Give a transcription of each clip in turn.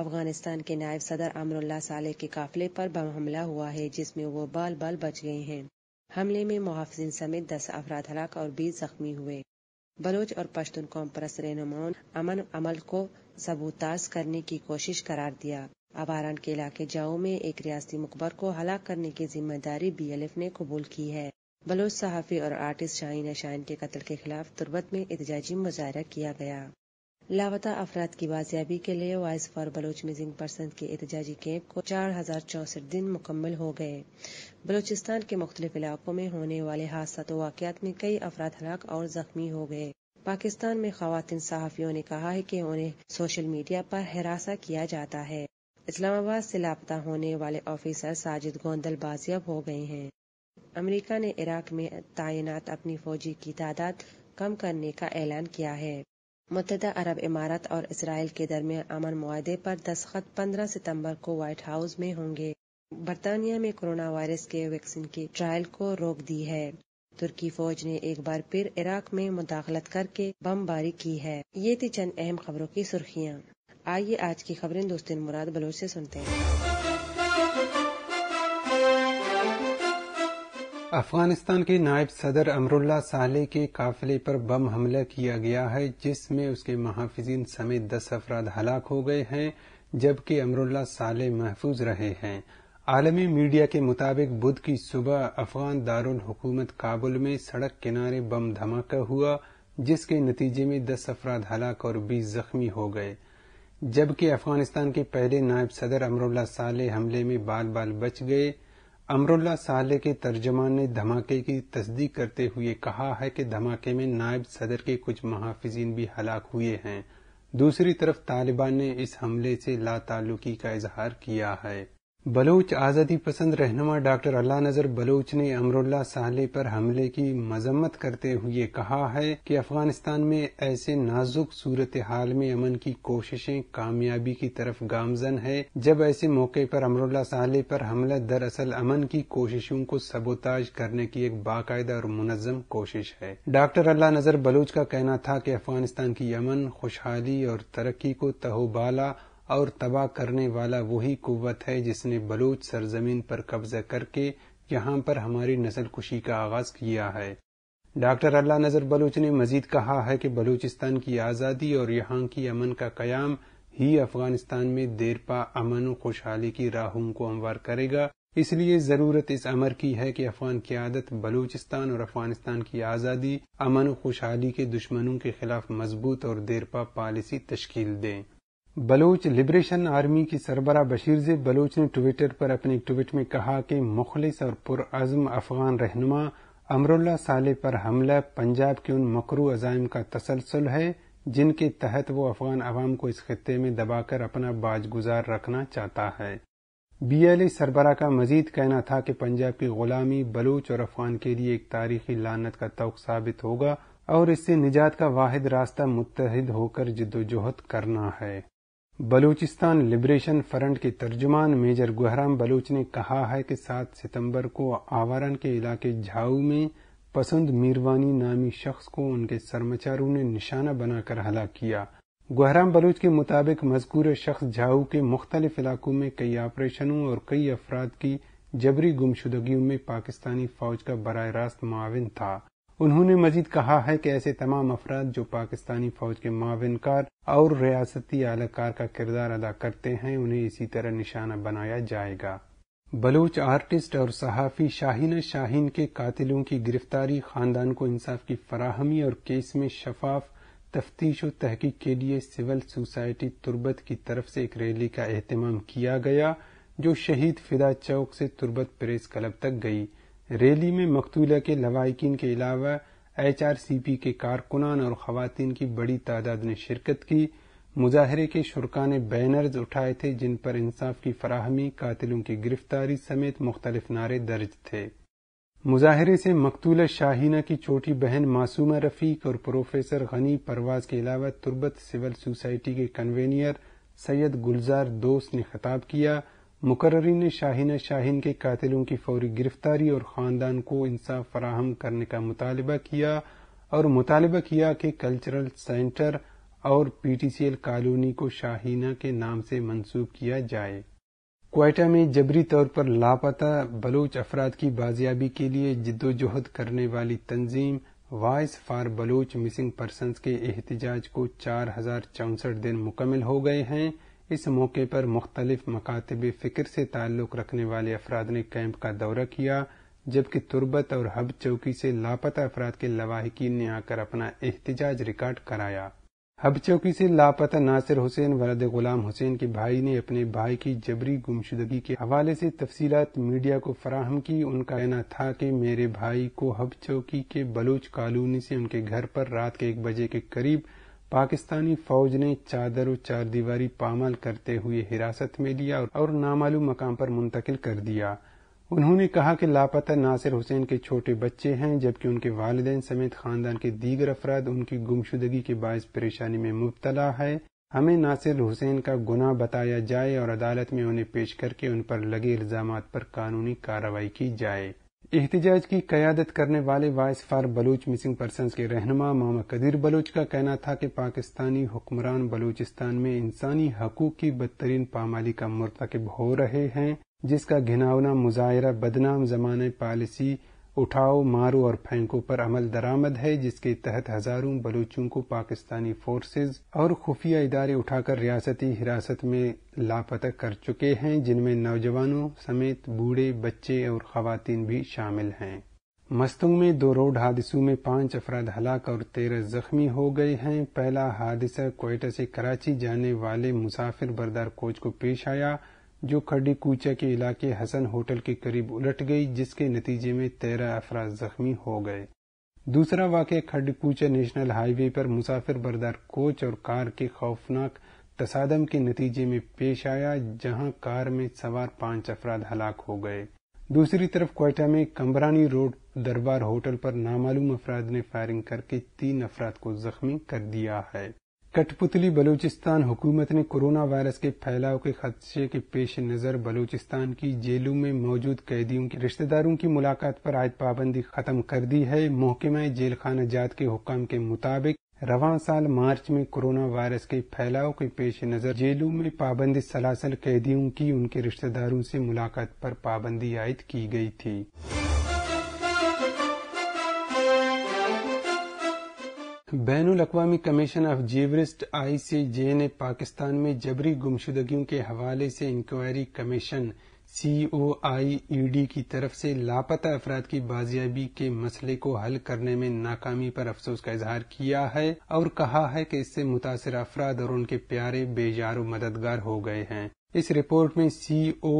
अफगानिस्तान के नायब सदर अमरुल्ला साले के काफिले पर बम हमला हुआ है जिसमें वो बाल बाल बच गए हैं हमले में मुहाफिजिन समेत दस अफरा हलाक और बीस जख्मी हुए बलोच और पश्तून कौम परस रहनुमाओं अमन अमल को सबूताज करने की कोशिश करार दिया अबारान के इलाके जाओ में एक रियाती मकबर को हलाक करने की जिम्मेदारी बीएलएफ ने कबूल की है बलोच सहाफ़ी और आर्टिस्ट शाहीन शाइन के कत्ल के खिलाफ तुर्बत में एहतजाजी मुजाहरा किया गया लापता अफराद की बाजियाबी के लिए voice for Baloch missing person के एहतजाजी कैंप को चार हजार चौसठ दिन मुकम्मल हो गए बलोचिस्तान के मुख्तलिफ इलाकों में होने वाले हादसा तो वाकत में कई अफराद हलाक और जख्मी हो गए पाकिस्तान में खातन सहाफियों ने कहा है कि उन्हें सोशल मीडिया पर हरासा किया जाता है इस्लामाबाद से लापता होने वाले ऑफिसर साजिद गोंदल बाजियाब हो गए हैं अमरीका ने इराक में तैनात अपनी फौजी की तादाद कम करने का ऐलान किया है मुतदा अरब इमारत और इसराइल के दरमियान अमन मुआदे पर दस्खत पंद्रह सितम्बर को व्हाइट हाउस में होंगे बरतानिया में कोरोना वायरस के वैक्सीन की ट्रायल को रोक दी है तुर्की फौज ने एक बार फिर इराक में मुदाखलत करके बम बारी की है ये थी चंद अहम खबरों की सुर्खियाँ आइए आज की खबरें दोस्तिन मुराद बलोच ऐसी सुनते हैं अफगानिस्तान के नायब सदर अमरुल्ला साले के काफिले पर बम हमला किया गया है जिसमें उसके महाफिजीन समेत दस अफराद हलाक हो गए हैं जबकि अमरुल्ला साले महफूज रहे हैं आलमी मीडिया के मुताबिक बुध की सुबह अफगान दारुल हुकूमत काबुल में सड़क किनारे बम धमाका हुआ जिसके नतीजे में दस अफराद हलाक और बीस जख्मी हो गए जबकि अफगानिस्तान के पहले नायब सदर अमरुल्ला साले हमले में बाल बाल बच गए अमरुल्ला साले के तर्जमान ने धमाके की तस्दीक करते हुए कहा है कि धमाके में नायब सदर के कुछ महाफिजीन भी हलाक हुए हैं दूसरी तरफ तालिबान ने इस हमले से लाताल्लुकी का इजहार किया है बलूच आज़ादी पसंद रहनुमा डॉक्टर अल्लाह नज़र बलूच ने अमरुल्ला साले पर हमले की मजम्मत करते हुए कहा है कि अफगानिस्तान में ऐसे नाजुक सूरत हाल में अमन की कोशिशें कामयाबी की तरफ गामजन है जब ऐसे मौके पर अमरुल्ला साले पर हमला दरअसल अमन की कोशिशों को सबोताज करने की एक बाकायदा और मुनजम कोशिश है डॉक्टर अल्लाह नज़र बलूच का कहना था कि अफगानिस्तान की अमन खुशहाली और तरक्की को तहोबाला और तबाह करने वाला वही कुत है जिसने बलूच सरजमीन पर कब्जा करके यहाँ पर हमारी नस्ल खुशी का आगाज किया है डॉक्टर अल्लाह नजर बलूच ने मजीद कहा है कि बलूचिस्तान की आज़ादी और यहाँ की अमन का कयाम ही अफगानिस्तान में देरपा अमन खुशहाली की राहों को हमवार करेगा इसलिए जरूरत इस अमर की है कि अफगान क्यादत बलूचिस्तान और अफगानिस्तान की आज़ादी अमन खुशहाली के दुश्मनों के खिलाफ मजबूत और देरपा पॉलिसी तश्कील दें बलोच लिबरेशन आर्मी की सरबरा बशीरजेब बलोच ने ट्विटर पर अपने एक ट्वीट में कहा कि मुखलिस और पुरज़म अफगान रहनुमा अमरुल्ला साले पर हमला पंजाब के उन मकरू अजायम का तसलसल है जिनके तहत वो अफगान अवाम को इस खत्े में दबाकर अपना बाजगुजार रखना चाहता है बीएलए सरबरा का मजीद कहना था कि पंजाब की गुलामी बलूच और अफगान के लिए एक तारीखी लानत का तोक साबित होगा और इससे निजात का वाहिद रास्ता मुतहद होकर जिद्दोजहद करना है बलूचिस्तान लिबरेशन फ्रंट के तर्जुमान मेजर गुहराम बलूच ने कहा है कि 7 सितंबर को आवारण के इलाके झाऊ में पसंद मीरवानी नामी शख्स को उनके सरमचारों ने निशाना बनाकर हला किया गुहराम बलूच के मुताबिक मजकूर शख्स झाऊ के मुख्तलिफ इलाकों में कई ऑपरेशनों और कई अफराद की जबरी गुमशुदगियों में पाकिस्तानी फौज का बर रास्त मुआवन था उन्होंने मजीद कहा है कि ऐसे तमाम अफराद जो पाकिस्तानी फौज के माविनकार और रियासती आलकार का किरदार अदा करते हैं उन्हें इसी तरह निशाना बनाया जाएगा बलूच आर्टिस्ट और सहाफ़ी शाहिना शाहीन के कातिलों की गिरफ्तारी खानदान को इंसाफ की फराहमी और केस में शफाफ तफ्तीश और तहकीक के लिए सिविल सोसाइटी तुर्बत की तरफ से एक रैली का अहतमाम किया गया जो शहीद फिदा चौक से तुर्बत प्रेस क्लब तक गई रैली में मकतूला के लवाकिन के अलावा एच आर सी पी के कारकुनान और खातन की बड़ी तादाद ने शिरकत की मुजाहरे के शुरा ने बैनर्स उठाए थे जिन पर इंसाफ की फराहमी कातिलों की गिरफ्तारी समेत मुख्तलिफ नारे दर्ज थे मुजाहरे से मकतूला शाहीना की छोटी बहन मासूमा रफीक और प्रोफेसर गनी परवाज के अलावा तुर्बत सिविल सोसाइटी के कन्वेनियर सैयद गुलजार दोस्त ने खिताब किया मुकर्री ने शाहीना शाहीन के कातिलों की फौरी गिरफ्तारी और खानदान को इंसाफ फराहम करने का मुतालबा किया और मुतालबा किया कि कल्चरल सेंटर और पीटीसीएल कॉलोनी को शाहिना के नाम से मंसूब किया जाए कोयटा में जबरी तौर पर लापता बलोच अफराद की बाजियाबी के लिए जिदोजहद करने वाली तंजीम voice for Baloch missing person के एहतजाज को चार हजार चौसठ दिन मुकम्मल हो गए हैं इस मौके पर मुख्तलिफ मकातब फ़िक्र से ताल्लुक़ रखने वाले अफराद ने कैंप का दौरा किया जबकि तुरबत और हब चौकी से लापता अफराद के लवाहकिन ने आकर अपना एहतजाज रिकॉर्ड कराया हब चौकी से लापता नासिर हुसैन वलद गुलाम हुसैन के भाई ने अपने भाई की जबरी गुमशुदगी के हवाले से तफसीत मीडिया को फराहम की उनका कहना था कि मेरे भाई को हब चौकी के बलूच कॉलोनी से उनके घर पर रात के एक बजे के करीब पाकिस्तानी फौज ने चादर और चार दीवारी पामाल करते हुए हिरासत में लिया और नामालूम मकाम पर मुंतकिल कर दिया उन्होंने कहा कि लापता नासिर हुसैन के छोटे बच्चे हैं जबकि उनके वालदेन समेत खानदान के दीगर अफराद उनकी गुमशुदगी के बायस परेशानी में मुबतला है हमें नासिर हुसैन का गुनाह बताया जाए और अदालत में उन्हें पेश करके उन पर लगे इल्जाम पर कानूनी कार्रवाई की जाए एहतजाज की क्यादत करने वाले voice for Baloch missing person के रहनमा मामा कदीर बलूच का कहना था कि पाकिस्तानी हुक्मरान बलूचिस्तान में इंसानी हकूक की बदतरीन पामाली का मरतकब हो रहे हैं जिसका घिनावना मुजाहरा बदनाम जमाने पॉलिसी उठाओ मारो और फेंको पर अमल दरामद है जिसके तहत हजारों बलूचों को पाकिस्तानी फोर्सेज और खुफिया इदारे उठाकर रियासती हिरासत में लापता कर चुके हैं जिनमें नौजवानों समेत बूढ़े बच्चे और खातन भी शामिल हैं मस्तुंग में दो रोड हादसों में पांच अफराद हलाक और तेरह जख्मी हो गए हैं पहला हादसा कोयटा से कराची जाने वाले मुसाफिर बरदार कोच को पेश आया जो खड्डी कूचा के इलाके हसन होटल के करीब उलट गई जिसके नतीजे में तेरह अफरा जख्मी हो गए दूसरा वाक्य कूचा नेशनल हाईवे पर मुसाफिर बरदार कोच और कार के खौफनाक तसादम के नतीजे में पेश आया जहां कार में सवार पांच अफराद हलाक हो गए दूसरी तरफ कोयटा में कम्बरानी रोड दरबार होटल पर नामालूम अफराद ने फायरिंग करके तीन अफराद को जख्मी कर दिया है कठपुतली बलूचिस्तान हुकूमत ने कोरोना वायरस के फैलाव के खदशे के पेश नज़र बलूचिस्तान की जेलों में मौजूद कैदियों के रिश्तेदारों की मुलाकात पर आयद पाबंदी खत्म कर दी है महकमा जेल खाना जात के हुक्म के मुताबिक रवा साल मार्च में कोरोना वायरस के फैलाव के पेश नज़र जेलों में पाबंदी सलासल कैदियों की उनके रिश्तेदारों से मुलाकात पर पाबंदी आयद की गई थी बैन अवी कमीशन ऑफ जेवरिस्ट आईसीजे ने पाकिस्तान में जबरी गुमशुदगियों के हवाले से इंक्वायरी कमीशन सीओआईईडी की तरफ से लापता अफराद की बाजियाबी के मसले को हल करने में नाकामी पर अफसोस का इजहार किया है और कहा है कि इससे मुतासर अफराद और उनके प्यारे बेजार मददगार हो गए हैं इस रिपोर्ट में सी ओ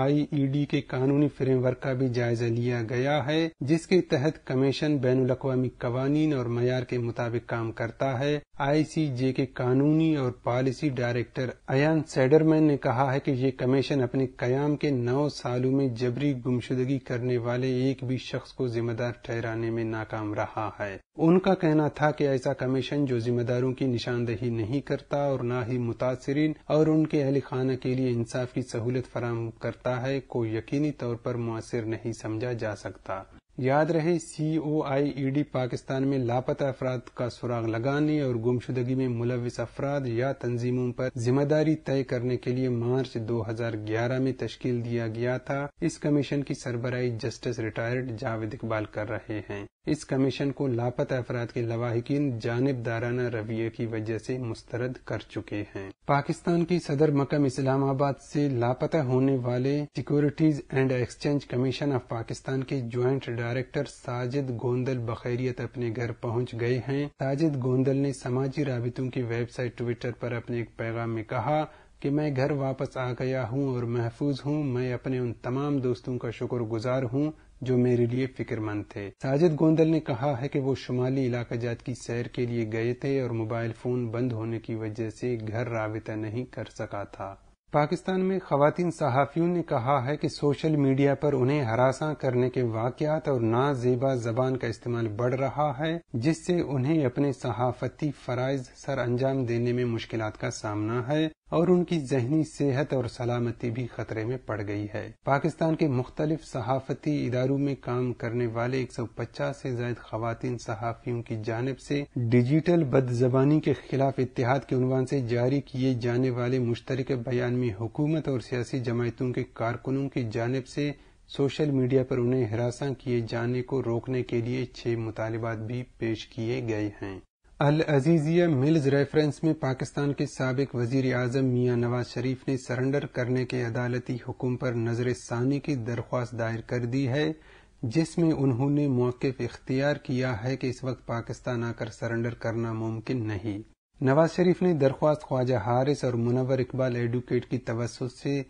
आईईडी e के कानूनी फ्रेमवर्क का भी जायजा लिया गया है जिसके तहत कमीशन बैन अवी कवानीन और मैार के मुताबिक काम करता है आई आईसीजे के कानूनी और पॉलिसी डायरेक्टर अयान सेडरमैन ने कहा है कि ये कमीशन अपने कयाम के नौ सालों में जबरी गुमशुदगी करने वाले एक भी शख्स को जिम्मेदार ठहराने में नाकाम रहा है उनका कहना था कि ऐसा कमीशन जो जिम्मेदारों की निशानदेही नहीं करता और न ही मुतासरीन और उनके अहल खाना के लिए इंसाफ की सहूलत फराम करता सकता है को यकीनी तौर पर मुसर नहीं समझा जा सकता याद रहे सी ओ आई ई डी पाकिस्तान में लापता अफराद का सुराग लगाने और गुमशुदगी में मुलविस अफराद या तंजीमों पर जिम्मेदारी तय करने के लिए मार्च 2011 में तश्कील दिया गया था इस कमीशन की सरबराई जस्टिस रिटायर्ड जावेद इकबाल कर रहे हैं इस कमीशन को लापता अफराद के लवाहिकीन लवाहकिन दाराना रवैये की वजह से मुस्तरद कर चुके हैं पाकिस्तान की सदर मकम इस्लामाबाद से लापता होने वाले securities and exchange commission of Pakistan के ज्वाइंट डायरेक्टर साजिद गोंदल बखैरियत अपने घर पहुंच गए हैं साजिद गोंदल ने समाजी राबितों की वेबसाइट ट्विटर पर अपने एक पैगाम में कहा कि मैं घर वापस आ गया हूं और महफूज हूं मैं अपने उन तमाम दोस्तों का शुक्रगुजार हूं जो मेरे लिए फिक्रमंद थे साजिद गोंदल ने कहा है कि वो शुमाली इलाका जात की सैर के लिए गए थे और मोबाइल फोन बंद होने की वजह से घर राबता नहीं कर सका था पाकिस्तान में खातन सहाफ़ियों ने कहा है कि सोशल मीडिया पर उन्हें हरासा करने के वाक़ात और नाजेबा जबान का इस्तेमाल बढ़ रहा है जिससे उन्हें अपने सहाफ़ती फ़रज़ सर अंजाम देने में मुश्किल का सामना है और उनकी जहनी सेहत और सलामती भी खतरे में पड़ गई है पाकिस्तान के मुख्तलिफ सहाफती इदारों में काम करने वाले एक 150 से जायद खातन सहाफियों की जानब से डिजिटल बदजबानी के खिलाफ इतिहाद के उनवान से जारी किए जाने वाले मुश्तरक बयान में हुकूमत और सियासी जमायतों के कारकुनों की जानब से सोशल मीडिया पर उन्हें हिरासा किए जाने को रोकने के लिए छह मुतालबात भी पेश किए गए हैं अल अजीजिया मिल्स रेफरेंस में पाकिस्तान के सबक वजीर अजम मियाँ नवाज शरीफ ने सरेंडर करने के अदालती हुक्म पर नजर सानी की दरख्वास्त दायर कर दी है जिसमें उन्होंने मौकफ इख्तियार किया है कि इस वक्त पाकिस्तान आकर सरेंडर करना मुमकिन नहीं नवाज शरीफ ने दरख्वास्त ख्वाजा हारिस और मुनवर इकबाल एडवोकेट की तवसत से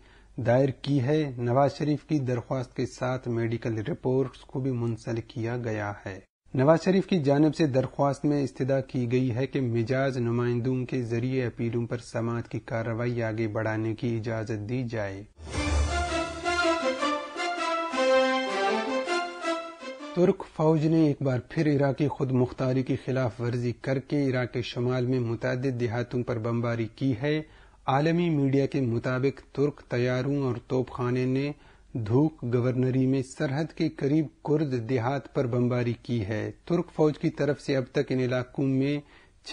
दायर की है नवाज शरीफ की दरख्वास्त के साथ मेडिकल रिपोर्ट को भी मुंसलिक किया गया है नवाज शरीफ की जानब से दरख्वास्त में इस्तदा की गई है कि मिजाज नुमाइंदों के जरिए अपीलों पर समाज की कार्रवाई आगे बढ़ाने की इजाजत दी जाए तुर्क फौज ने एक बार फिर इराकी खुद मुख्तारी की खिलाफ वर्जी करके इराक के शुमाल में मुतद देहातों पर बमबारी की है आलमी मीडिया के मुताबिक तुर्क तैयारों और तोपखाने ने धूक गवर्नरी में सरहद के करीब कुर्द देहात पर बमबारी की है तुर्क फौज की तरफ से अब तक इन इलाकों में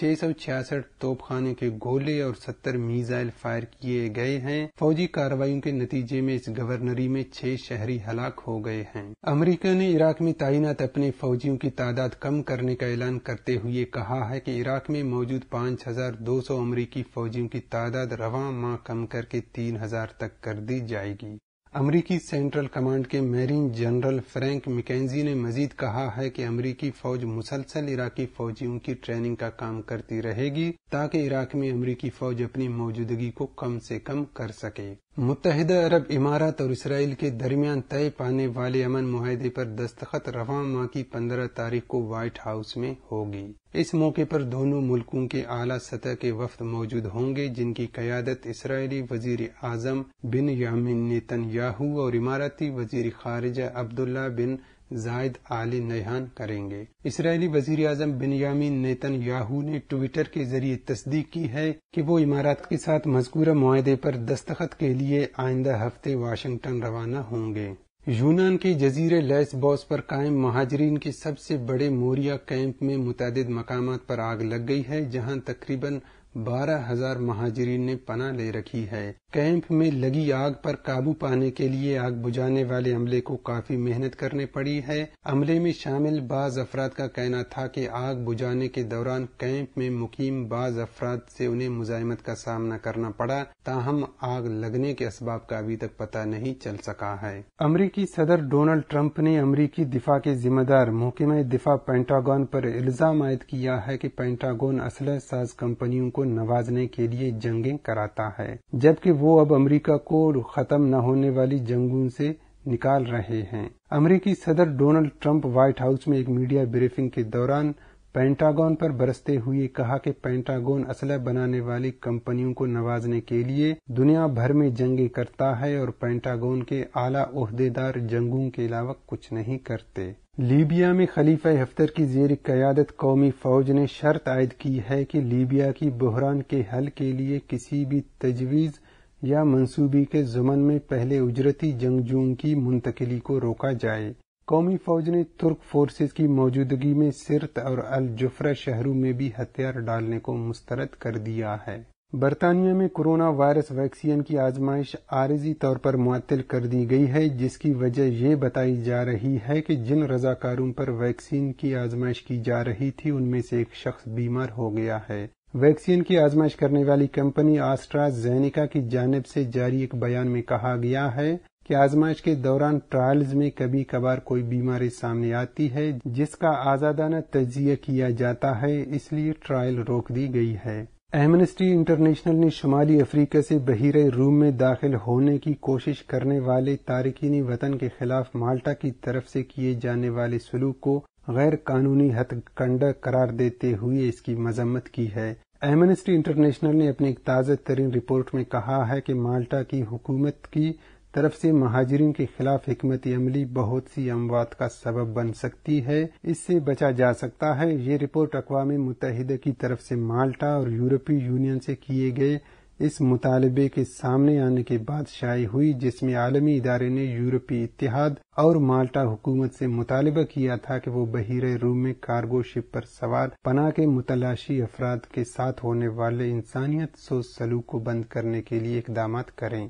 666 तोपखाने के गोले और 70 मिसाइल फायर किए गए हैं फौजी कार्रवाई के नतीजे में इस गवर्नरी में छह शहरी हलाक हो गए हैं अमेरिका ने इराक में तैनात अपने फौजियों की तादाद कम करने का ऐलान करते हुए कहा है कि इराक में मौजूद 5,200 अमरीकी फौजियों की तादाद रवा माह कम करके 3,000 तक कर दी जाएगी अमरीकी सेंट्रल कमांड के मैरिन जनरल फ्रैंक मैकेजी ने मजीद कहा है कि अमरीकी फौज मुसलसल इराकी फौजियों की ट्रेनिंग का काम करती रहेगी ताकि इराक में अमरीकी फौज अपनी मौजूदगी को कम से कम कर सके मुतहदा अरब इमारात और इसराइल के दरमियान तय पाने वाले अमन माहदे पर दस्तखत रवा माह की पंद्रह तारीख को व्हाइट हाउस में होगी इस मौके पर दोनों मुल्कों के आला सतह के वफद मौजूद होंगे जिनकी क्यादत इसराइली वजीर आजम बिन यामिन नेतन्या राहू और इमारती वजीर खारजा अब्दुल्ला बिन जायद आली नहान करेंगे इसराइली वजीर आजम बिनयामिन नेतन याहू ने ट्विटर के जरिए तस्दीक की है कि वो इमारत के साथ मजकूरा माहे पर दस्तखत के लिए आइंदा हफ्ते वाशिंगटन रवाना होंगे यूनान के जजीरे लेस बॉस पर कायम महाजरीन के सबसे बड़े मोरिया कैंप में मुतद मकाम पर आग लग गई है जहां तकरीबन बारह हजार महाजरीन ने पना ले रखी है कैंप में लगी आग पर काबू पाने के लिए आग बुझाने वाले अमले को काफी मेहनत करने पड़ी है अमले में शामिल बाज अफराद का कहना था कि आग बुझाने के दौरान कैंप में मुकीम बाज अफराद से उन्हें मुजामत का सामना करना पड़ा ताहम आग लगने के इसबाब का अभी तक पता नहीं चल सका है अमरीकी सदर डोनाल्ड ट्रंप ने अमरीकी दिफा के जिम्मेदार महकमे दिफा पैंटागोन पर इल्जाम आयद किया है कि पैंटागोन असलह साज कंपनियों को नवाजने के लिए जंगें कराता है जबकि वो अब अमेरिका को खत्म न होने वाली जंगों से निकाल रहे हैं अमेरिकी सदर डोनाल्ड ट्रंप व्हाइट हाउस में एक मीडिया ब्रीफिंग के दौरान पेंटागन पर बरसते हुए कहा कि पेंटागन असलह बनाने वाली कंपनियों को नवाजने के लिए दुनिया भर में जंगे करता है और पेंटागन के आला अहदेदार जंगों के अलावा कुछ नहीं करते लीबिया में खलीफा हफ्तर की जेर क्यादत कौमी फौज ने शर्त आयद की है कि लीबिया की बहरान के हल के लिए किसी भी तजवीज़ या मंसूबे के जुमन में पहले उजरती जंगजुओं की मुंतकली को रोका जाए कौमी फौज ने तुर्क फोर्सेज की मौजूदगी में सिरत और अल जुफरा शहरों में भी हथियार डालने को मुस्तरद कर दिया है बरतानिया में कोरोना वायरस वैक्सीन की आजमाइश आरजी तौर पर मुतल कर दी गई है जिसकी वजह यह बताई जा रही है कि जिन रजाकारों पर वैक्सीन की आजमाइश की जा रही थी उनमें से एक शख्स बीमार हो गया है वैक्सीन की आजमाइश करने वाली कंपनी आस्ट्रा जैनिका की जानब से जारी एक बयान में कहा गया है कि आजमाइश के दौरान ट्रायल्स में कभी कभार कोई बीमारी सामने आती है जिसका आजादाना तजिया किया जाता है इसलिए ट्रायल रोक दी गई है एमनेस्टी इंटरनेशनल ने शुमाली अफ्रीका से बहिर रूम में दाखिल होने की कोशिश करने वाले तारकिनी वतन के खिलाफ माल्टा की तरफ से किए जाने वाले सलूक को गैर कानूनी हथकंडा करार देते हुए इसकी मजम्मत की है एमनेस्टी इंटरनेशनल ने अपनी एक ताज़ा तरीन रिपोर्ट में कहा है कि माल्टा की हुकूमत की तरफ से महाजरीन के खिलाफ हमत अमली बहुत सी अमवात का सबब बन सकती है इससे बचा जा सकता है ये रिपोर्ट अकवा मुतहद की तरफ से माल्टा और यूरोपीय यूनियन से किए गए इस मुतालबे के सामने आने के बाद शाये हुई जिसमें आलमी इदारे ने यूरोपीय इतिहाद और माल्टा हुकूमत से मुतालबा किया था कि वो बहिर रूम में कार्गो शिप पर सवार पना के मुतलाशी अफराद के साथ होने वाले इंसानियत सोच सलूक को बंद करने के लिए इकदाम करें